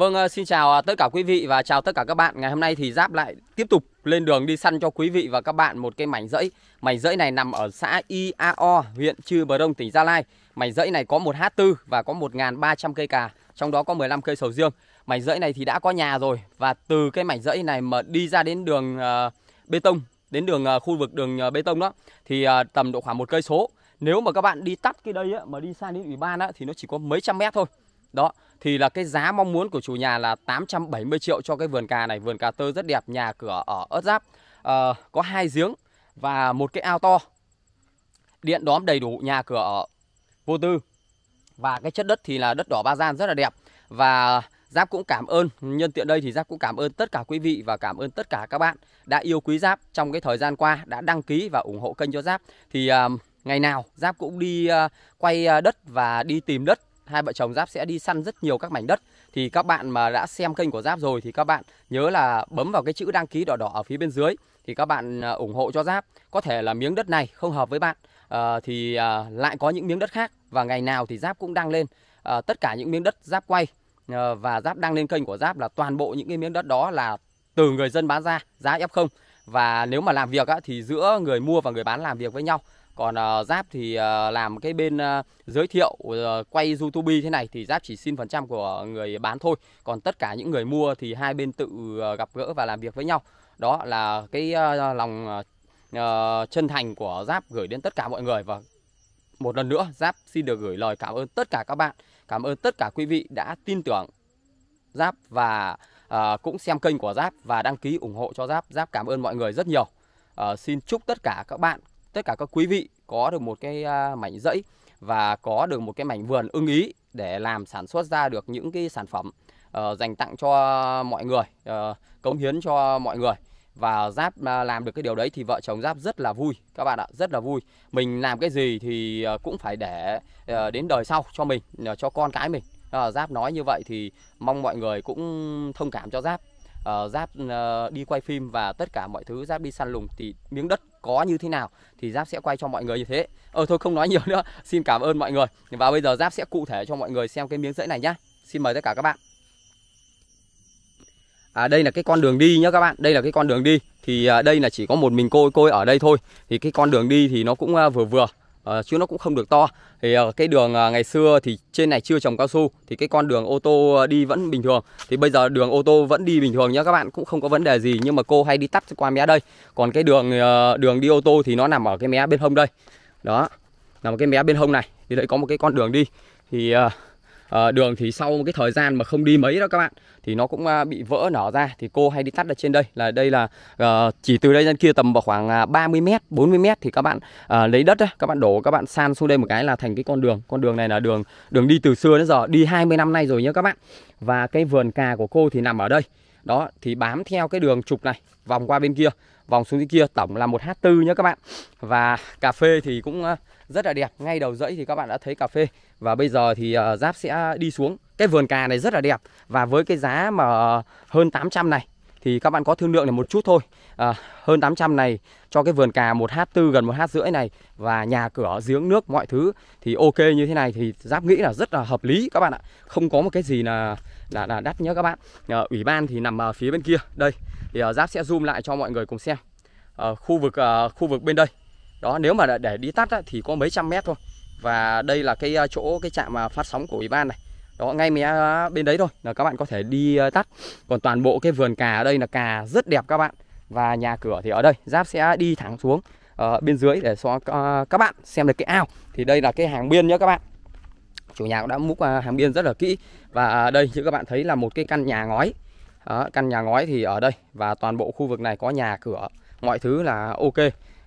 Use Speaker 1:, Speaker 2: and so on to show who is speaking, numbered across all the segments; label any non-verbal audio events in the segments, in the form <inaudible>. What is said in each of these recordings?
Speaker 1: Vâng, ờ, xin chào ờ, tất cả quý vị và chào tất cả các bạn. Ngày hôm nay thì Giáp lại tiếp tục lên đường đi săn cho quý vị và các bạn một cái mảnh rẫy. Mảnh rẫy này nằm ở xã Iao, huyện Trư Bờ Đông, tỉnh Gia Lai. Mảnh rẫy này có 1 h 4 và có 1.300 cây cà, trong đó có 15 cây sầu riêng. Mảnh rẫy này thì đã có nhà rồi và từ cái mảnh rẫy này mà đi ra đến đường uh, bê tông, đến đường uh, khu vực đường uh, bê tông đó thì uh, tầm độ khoảng một cây số. Nếu mà các bạn đi tắt cái đây á, mà đi sang đến ủy ban á, thì nó chỉ có mấy trăm mét thôi đó, thì là cái giá mong muốn của chủ nhà là 870 triệu cho cái vườn cà này, vườn cà tơ rất đẹp, nhà cửa ở ớt giáp, à, có hai giếng và một cái ao to. Điện đóm đầy đủ, nhà cửa ở vô tư. Và cái chất đất thì là đất đỏ ba gian rất là đẹp. Và Giáp cũng cảm ơn, nhân tiện đây thì Giáp cũng cảm ơn tất cả quý vị và cảm ơn tất cả các bạn đã yêu quý Giáp trong cái thời gian qua, đã đăng ký và ủng hộ kênh cho Giáp. Thì uh, ngày nào Giáp cũng đi uh, quay đất và đi tìm đất hai vợ chồng Giáp sẽ đi săn rất nhiều các mảnh đất. Thì các bạn mà đã xem kênh của Giáp rồi thì các bạn nhớ là bấm vào cái chữ đăng ký đỏ đỏ ở phía bên dưới thì các bạn à, ủng hộ cho Giáp. Có thể là miếng đất này không hợp với bạn à, thì à, lại có những miếng đất khác và ngày nào thì Giáp cũng đăng lên à, tất cả những miếng đất Giáp quay à, và Giáp đăng lên kênh của Giáp là toàn bộ những cái miếng đất đó là từ người dân bán ra giá F0 và nếu mà làm việc á, thì giữa người mua và người bán làm việc với nhau còn uh, giáp thì uh, làm cái bên uh, giới thiệu uh, quay youtube thế này thì giáp chỉ xin phần trăm của người bán thôi còn tất cả những người mua thì hai bên tự uh, gặp gỡ và làm việc với nhau đó là cái uh, lòng uh, chân thành của giáp gửi đến tất cả mọi người và một lần nữa giáp xin được gửi lời cảm ơn tất cả các bạn cảm ơn tất cả quý vị đã tin tưởng giáp và uh, cũng xem kênh của giáp và đăng ký ủng hộ cho giáp giáp cảm ơn mọi người rất nhiều uh, xin chúc tất cả các bạn tất cả các quý vị có được một cái mảnh rẫy và có được một cái mảnh vườn ưng ý để làm sản xuất ra được những cái sản phẩm uh, dành tặng cho mọi người, uh, cống hiến cho mọi người và giáp à, làm được cái điều đấy thì vợ chồng giáp rất là vui các bạn ạ rất là vui mình làm cái gì thì ờ, cũng phải để đến đời sau cho mình cho con cái mình giáp nói như vậy thì mong mọi người cũng thông cảm cho giáp uh, giáp uh, đi quay phim và tất cả mọi thứ giáp đi săn lùng thì miếng đất có như thế nào thì giáp sẽ quay cho mọi người như thế ờ thôi không nói nhiều nữa <laughs> xin cảm ơn mọi người và bây giờ giáp sẽ cụ thể cho mọi người xem cái miếng rẫy này nhá xin mời tất cả các bạn À, đây là cái con đường đi nhá các bạn Đây là cái con đường đi Thì à, đây là chỉ có một mình cô cô ở đây thôi Thì cái con đường đi thì nó cũng à, vừa vừa uh, chứ nó cũng không được to thì ờ, cái đường ờ, ngày xưa thì trên này chưa trồng cao su thì cái con đường ô tô đi vẫn bình thường thì bây giờ đường ô tô vẫn đi bình thường nhá các bạn cũng không có vấn đề gì nhưng mà cô hay đi tắt qua mé đây còn cái đường đường đi ô tô thì nó nằm ở cái mé bên hông đây đó nằm ở cái mé bên hông này thì đấy có một cái con đường đi thì uh, à, đường thì sau một cái thời gian mà không đi mấy đó các bạn thì nó cũng à, bị vỡ nở ra thì cô hay đi tắt ở trên đây là đây là à, chỉ từ đây lên kia tầm vào khoảng 30 m 40 m thì các bạn à, lấy đất ấy, các bạn đổ các bạn san xuống đây một cái là thành cái con đường con đường này là đường đường đi từ xưa đến giờ đi 20 năm nay rồi nhé các bạn và cái vườn cà của cô thì nằm ở đây đó thì bám theo cái đường trục này vòng qua bên kia vòng xuống dưới kia tổng là một h4 nhé các bạn và cà phê thì cũng ờ, rất là đẹp ngay đầu dãy thì các bạn đã thấy cà phê và bây giờ thì ờ, giáp sẽ đi xuống cái vườn cà này rất là đẹp và với cái giá mà ờ, hơn 800 này thì các bạn có thương lượng là một chút thôi. À, hơn 800 này cho cái vườn cà 1h4 gần 1h rưỡi này và nhà cửa giếng nước mọi thứ thì ok như thế này thì giáp nghĩ là rất là hợp lý các bạn ạ. Không có một cái gì là là, là đắt nhớ các bạn. À, ủy ban thì nằm ở phía bên kia. Đây thì à, giáp sẽ zoom lại cho mọi người cùng xem. À, khu vực à, khu vực bên đây. Đó nếu mà để đi tắt á, thì có mấy trăm mét thôi. Và đây là cái chỗ cái trạm phát sóng của ủy ban này đó ngay mé à, bên đấy thôi là các bạn có thể đi ờ, tắt còn toàn bộ cái vườn cà ở đây là cà rất đẹp các bạn và nhà cửa thì ở đây giáp sẽ đi thẳng xuống uh, bên dưới để cho ờ, các bạn xem được cái ao thì đây là cái hàng biên nhé các bạn chủ nhà cũng đã múc à, hàng biên rất là kỹ và đây như các bạn thấy là một cái căn nhà ngói uh, căn nhà ngói thì ở đây và toàn bộ khu vực này có nhà cửa mọi thứ là ok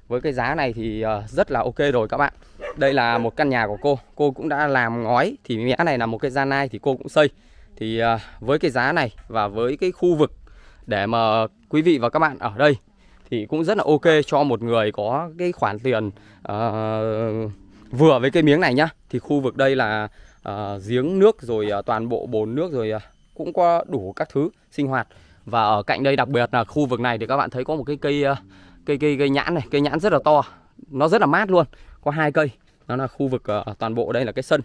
Speaker 1: với cái giá này thì ờ, rất là ok rồi các bạn đây là một căn nhà của cô cô cũng đã làm ngói thì mẽ này là một cái gian nai thì cô cũng xây thì ờ, với cái giá này và với cái khu vực để mà quý vị và các bạn ở đây thì cũng rất là ok cho một người có cái khoản tiền uh, vừa với cái miếng này nhá thì khu vực đây là uh, giếng nước rồi uh, toàn bộ bồn nước rồi uh, cũng có đủ các thứ sinh hoạt và ở cạnh đây đặc biệt là khu vực này thì các bạn thấy có một cái cây uh, cây cây cây nhãn này cây nhãn rất là to nó rất là mát luôn có hai cây nó là khu vực uh, toàn bộ đây là cái sân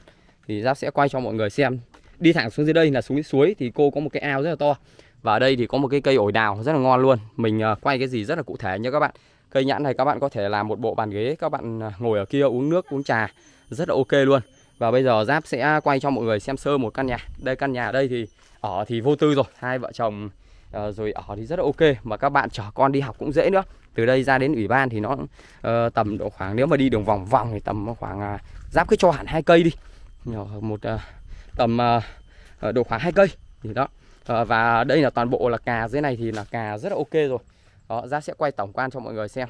Speaker 1: thì giáp sẽ quay cho mọi người xem đi thẳng xuống dưới đây là xuống suối thì cô có một cái ao rất là to và ở đây thì có một cái cây ổi đào rất là ngon luôn mình uh, quay cái gì rất là cụ thể nha các bạn cây nhãn này các bạn có thể làm một bộ bàn ghế các bạn ờ, ngồi ở kia uống nước uống trà rất là ok luôn và bây giờ giáp sẽ quay cho mọi người xem sơ một căn nhà đây căn nhà ở đây thì ở thì vô tư rồi hai vợ chồng Ờ, rồi ở ờ, thì rất là ok mà các bạn chở con đi học cũng dễ nữa từ đây ra đến ủy ban thì nó uh, tầm độ khoảng nếu mà đi đường vòng vòng thì tầm khoảng uh, giáp cái cho hẳn hai cây đi nhỏ một uh, tầm uh, độ khoảng hai cây thì đó uh, và đây là toàn bộ là cà dưới này thì là cà rất là ok rồi đó ra sẽ quay tổng quan cho mọi người xem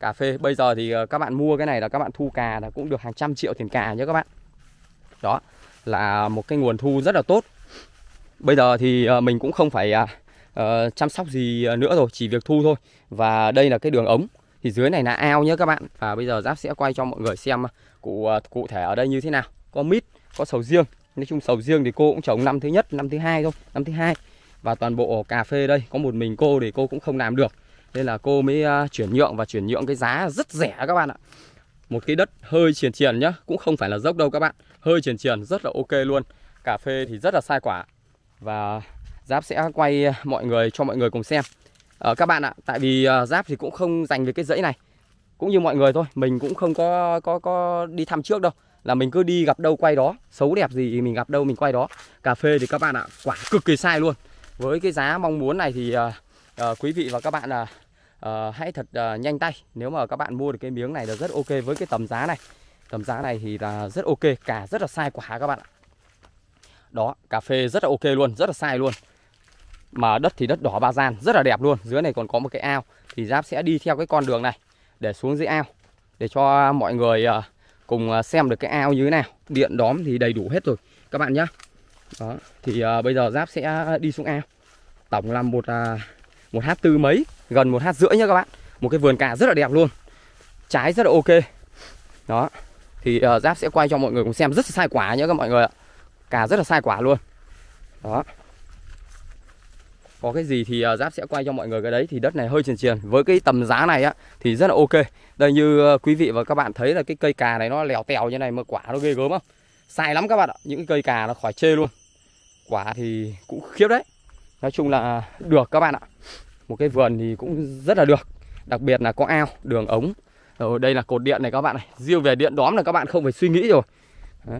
Speaker 1: cà phê bây giờ thì các bạn mua cái này là các bạn thu cà là cũng được hàng trăm triệu tiền cà nhé các bạn đó là một cái nguồn thu rất là tốt bây giờ thì mình cũng không phải à, Ờ, chăm sóc gì ờ, nữa rồi chỉ việc thu thôi và đây là cái đường ống thì dưới này là ao nhé các bạn và bây giờ giáp sẽ quay cho mọi người xem ờ, cụ cụ thể ở đây như thế nào có mít có sầu riêng nói chung sầu riêng thì cô cũng trồng năm thứ nhất năm thứ hai thôi năm thứ hai và toàn bộ cà phê đây có một mình cô thì cô cũng không làm được nên là cô mới chuyển nhượng và chuyển nhượng cái giá rất rẻ các bạn ạ một cái đất hơi triền triền nhá cũng không phải là dốc đâu các bạn hơi triền triền rất là ok luôn cà phê thì rất là sai quả và Giáp sẽ quay ờ, mọi người cho mọi người cùng xem à, Các bạn ạ, tại vì ờ, Giáp thì cũng không dành về cái dãy này Cũng như mọi người thôi, mình cũng không có có có đi thăm trước đâu Là mình cứ đi gặp đâu quay đó Xấu đẹp gì thì mình gặp đâu mình quay đó Cà phê thì các bạn ạ, quả cực kỳ sai luôn Với cái giá mong muốn này thì à, à, quý vị và các bạn là à, hãy thật à, nhanh tay Nếu mà các bạn mua được cái miếng này là rất ok với cái tầm giá này Tầm giá này thì là rất ok, cả rất là sai quả các bạn ạ đó cà phê rất là ok luôn rất là sai luôn mà đất thì đất đỏ ba gian rất là đẹp luôn dưới này còn có một cái ao thì giáp sẽ đi theo cái con đường này để xuống dưới ao để cho mọi người à, cùng à, xem được cái ao như thế nào điện đóm thì đầy đủ hết rồi các bạn nhé đó thì à, bây giờ giáp sẽ đi xuống ao tổng là một một h tư mấy gần một h rưỡi nhá các bạn một cái vườn cà rất là đẹp luôn trái rất là ok đó thì giáp sẽ quay cho mọi người cùng xem rất là sai quả nhá các mọi người ạ cà rất là sai quả luôn đó có cái gì thì à, giáp sẽ quay cho mọi người cái đấy thì đất này hơi triền triền với cái tầm giá này á thì rất là ok đây như à, quý vị và các bạn thấy là cái cây cà này nó lèo tèo như này mà quả nó ghê gớm không sai lắm các bạn ạ những cây cà nó khỏi chê luôn quả thì cũng khiếp đấy nói chung là à, được các bạn ạ một cái vườn thì cũng rất là được đặc biệt là có ao đường ống rồi đây là cột điện này các bạn này riêng về điện đóm là các bạn không phải suy nghĩ rồi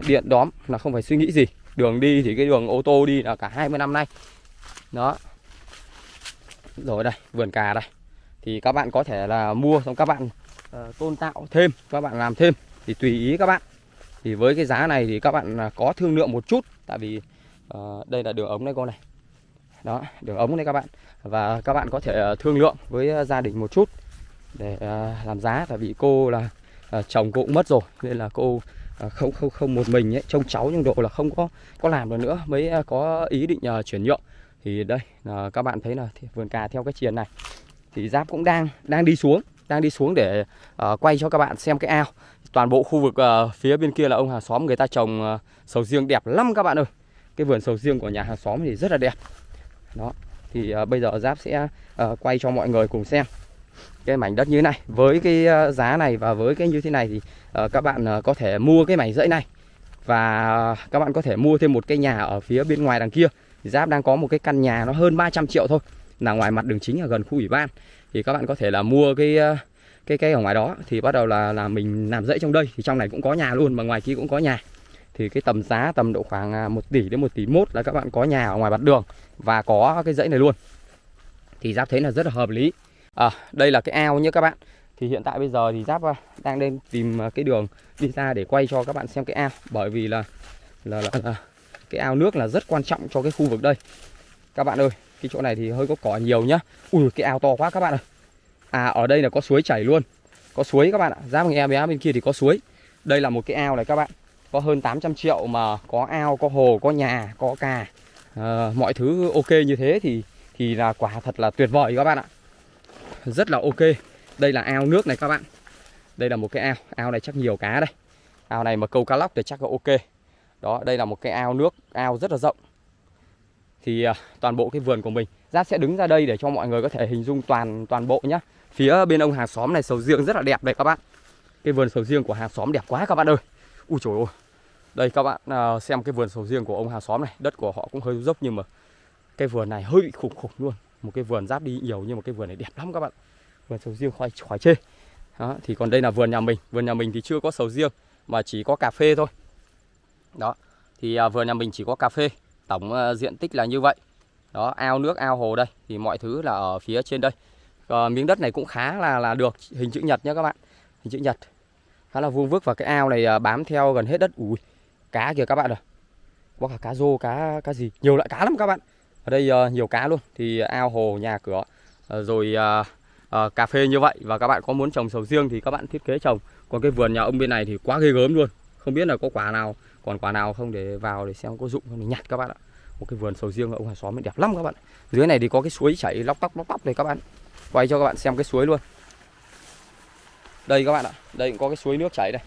Speaker 1: điện đóm là không phải suy nghĩ gì đường đi thì cái đường ô tô đi là cả 20 năm nay đó rồi đây vườn cà đây thì các bạn có thể là mua xong các bạn uh, tôn tạo thêm các bạn làm thêm thì tùy ý các bạn thì với cái giá này thì các bạn à, có thương lượng một chút tại vì uh, đây là đường ống đây con này đó đường ống đây các bạn và các bạn có thể ờ, thương lượng với gia đình một chút để uh, làm giá tại vì cô là uh, chồng cô cũng mất rồi nên là cô uh, không không không một mình ấy trông cháu nhưng độ là không có có làm được nữa mới có ý định chuyển nhượng thì đây à, các bạn thấy là vườn cà theo cái triền này thì giáp cũng đang đang đi xuống đang đi xuống để uh, quay cho các bạn xem cái ao toàn bộ khu vực uh, phía bên kia là ông hàng xóm người ta trồng uh, sầu riêng đẹp lắm các bạn ơi cái vườn sầu riêng của nhà hàng xóm thì rất là đẹp đó thì uh, bây giờ giáp sẽ uh, quay cho mọi người cùng xem cái mảnh đất như thế này với cái uh, giá này và với cái như thế này thì uh, các bạn uh, có thể mua cái mảnh dãy này và các bạn có thể mua thêm một cái nhà ở phía bên ngoài đằng kia thì Giáp đang có một cái căn nhà nó hơn 300 triệu thôi là ngoài mặt đường chính ở gần khu ủy ban thì các bạn có thể là mua cái ờ, cái cây ở ngoài đó thì bắt đầu là là mình làm dãy trong đây thì trong này cũng có nhà luôn mà ngoài kia cũng có nhà thì cái tầm giá tầm độ khoảng 1 à, tỷ đến 1 tỷ mốt là các bạn có nhà ở ngoài mặt đường và có cái dãy này luôn thì giáp thấy là rất là hợp lý à, đây là cái ao nhé các bạn thì hiện tại bây giờ thì giáp à, đang lên tìm à, cái đường đi ra để quay cho các bạn xem cái ao bởi vì là là, là, là cái ao nước là rất quan trọng cho cái khu vực đây các bạn ơi cái chỗ này thì hơi có cỏ nhiều nhá ui cái ao to quá các bạn ơi à ở đây là có suối chảy luôn có suối các bạn ạ giáp bằng e bé bên kia thì có suối đây là một cái ao này các bạn có hơn 800 triệu mà có ao có hồ có nhà có cà à, mọi thứ ok như thế thì thì là quả thật là tuyệt vời các bạn ạ rất là ok đây là ao nước này các bạn đây là một cái ao ao này chắc nhiều cá đây ao này mà câu cá lóc thì chắc là ok đó đây là một cái ao nước ao rất là rộng thì uh, toàn bộ cái vườn của mình giáp sẽ đứng ra đây để cho mọi người có thể hình dung toàn toàn bộ nhá phía bên ông hàng xóm này sầu riêng rất là đẹp đây các bạn cái vườn sầu riêng của hàng xóm đẹp quá các bạn ơi ui trời ơi đây các bạn uh, xem cái vườn sầu riêng của ông hàng xóm này đất của họ cũng hơi dốc nhưng mà cái vườn này hơi bị khủng khủng luôn một cái vườn giáp đi nhiều nhưng mà cái vườn này đẹp lắm các bạn vườn sầu riêng khoai khoai chê đó, thì còn đây là vườn nhà mình vườn nhà mình thì chưa có sầu riêng mà chỉ có cà phê thôi đó thì à, vườn nhà mình chỉ có cà phê tổng à, diện tích là như vậy đó ao nước ao hồ đây thì mọi thứ là ở phía trên đây à, miếng đất này cũng khá là là được hình chữ nhật nhé các bạn hình chữ nhật khá là vuông vức và cái ao này à, bám theo gần hết đất ui cá kìa các bạn rồi có cả cá rô cá cá gì nhiều loại cá lắm các bạn ở đây à, nhiều cá luôn thì à, ao hồ nhà cửa à, rồi à, à, cà phê như vậy và các bạn có muốn trồng sầu riêng thì các bạn thiết kế trồng còn cái vườn nhà ông bên này thì quá ghê gớm luôn không biết là có quả nào còn quả nào không để vào để xem có dụng không thì nhặt các bạn ạ một cái vườn sầu riêng ở ông hàng xóm mình đẹp lắm các bạn dưới này thì có cái suối chảy lóc tóc lóc tóc này các bạn quay cho các bạn xem cái suối luôn đây các bạn ạ đây cũng có cái suối nước chảy đây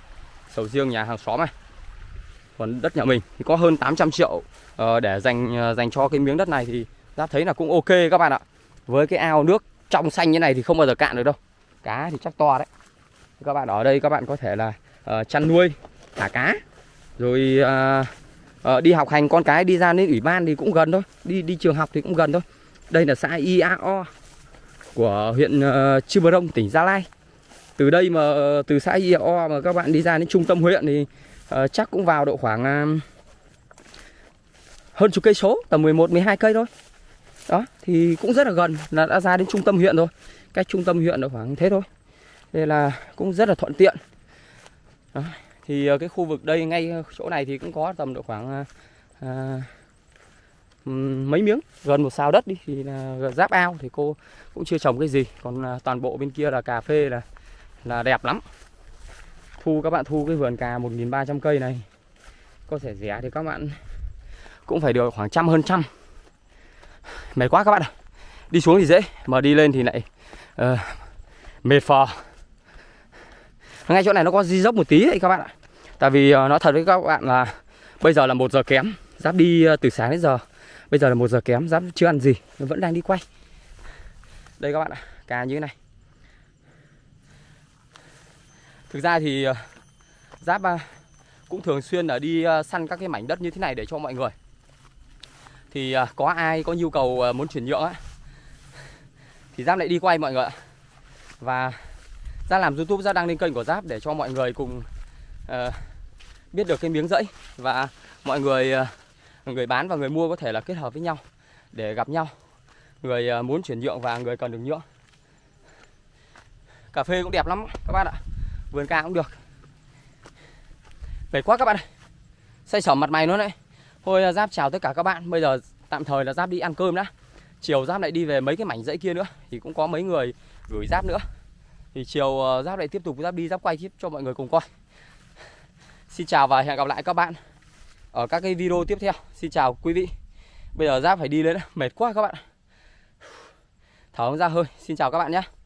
Speaker 1: sầu riêng nhà hàng xóm này còn đất nhà mình thì có hơn 800 triệu ờ, để dành ờ, dành cho cái miếng đất này thì giáp thấy là cũng ok các bạn ạ với cái ao nước trong xanh như này thì không bao giờ cạn được đâu cá thì chắc to đấy các bạn ở đây các bạn có thể là uh, chăn nuôi thả cá rồi à, à, đi học hành con cái đi ra đến ủy ban thì cũng gần thôi đi đi trường học thì cũng gần thôi đây là xã Iao của huyện ờ, Chư Bờ Đông tỉnh Gia Lai từ đây mà ờ, từ xã Iao mà các bạn đi ra đến trung tâm huyện thì uh, chắc cũng vào độ khoảng uh, hơn chục cây số tầm 11 12 cây thôi đó thì cũng rất là gần là đã ra đến trung tâm huyện rồi cách trung tâm huyện là khoảng thế thôi đây là cũng rất là thuận tiện đó thì ờ, cái khu vực đây ngay ờ, chỗ này thì cũng có tầm độ khoảng à, mấy miếng gần một sao đất đi thì là giáp ao thì cô cũng chưa trồng cái gì còn toàn bộ bên kia là cà phê là là đẹp lắm thu các bạn thu cái vườn cà 1.300 cây này có thể rẻ thì các bạn cũng phải được khoảng trăm hơn trăm mệt quá các bạn ạ đi xuống thì dễ mà đi lên thì lại uh, mệt phò ngay chỗ này nó có di dốc một tí đấy các bạn ạ Tại vì ờ, nói thật với các bạn là bây giờ là một giờ kém, giáp đi ờ, từ sáng đến giờ. Bây giờ là một giờ kém, giáp chưa ăn gì, vẫn đang đi quay. Đây các bạn ạ, cá như thế này. Thực ra thì ờ, giáp cũng thường xuyên là đi săn các cái mảnh đất như thế này để cho mọi người. Thì có ai có nhu cầu muốn chuyển nhượng á thì giáp lại đi quay mọi người ạ. Và ra làm YouTube ra đăng lên kênh của Giáp để cho mọi người cùng uh, biết được cái miếng rẫy và mọi người ờ, người bán và người mua có thể là kết hợp với nhau để gặp nhau người ờ, muốn chuyển nhượng và người cần được nhượng cà phê cũng đẹp lắm các bạn ạ vườn ca cũng được về quá các bạn ơi say sẩm mặt mày luôn đấy thôi ờ, giáp chào tất cả các bạn bây giờ tạm thời là giáp đi ăn cơm đã chiều giáp lại đi về mấy cái mảnh dãy kia nữa thì cũng có mấy người gửi giáp nữa thì chiều giáp lại tiếp tục giáp đi giáp quay tiếp cho mọi người cùng coi Xin chào và hẹn gặp lại các bạn ở các cái video tiếp theo. Xin chào quý vị. Bây giờ giáp phải đi lên mệt quá các bạn. Thở ra hơi. Xin chào các bạn nhé.